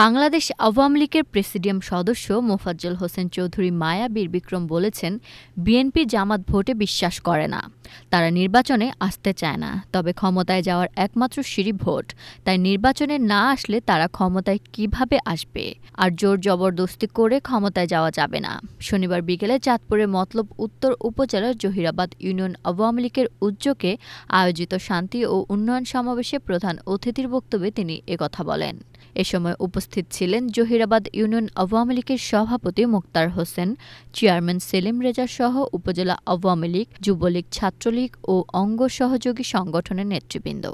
বাংলাদেশ আওয়ামী লীগের প্রেসিডিয়াম সদস্য মোফাজ্জল হোসেন চৌধুরী মায়া বীর বিক্রম বলেছেন বিএনপি জামাত ভোটে বিশ্বাস করে না তারা নির্বাচনে আসতে চায় না তবে ক্ষমতায় যাওয়ার একমাত্র সিঁড়ি ভোট তাই নির্বাচনে না আসলে তারা ক্ষমতায় কিভাবে আসবে আর জোর জবরদস্তি করে ক্ষমতায় যাওয়া যাবে না শনিবার বিকেলে চাঁদপুরের মতলব উত্তর উপজেলার জহিরাবাদ ইউনিয়ন আওয়ামী লীগের উদ্যোগে আয়োজিত শান্তি ও উন্নয়ন সমাবেশে প্রধান অতিথির বক্তব্যে তিনি একথা বলেন এ সময় উপস্থিত ছিলেন জহিরাবাদ ইউনিয়ন আওয়ামী লীগের সভাপতি মুক্তার হোসেন চেয়ারম্যান সেলিম রেজা সহ উপজেলা আওয়ামী লীগ যুবলীগ ছাত্রলীগ ও অঙ্গ সহযোগী সংগঠনের নেতৃবৃন্দ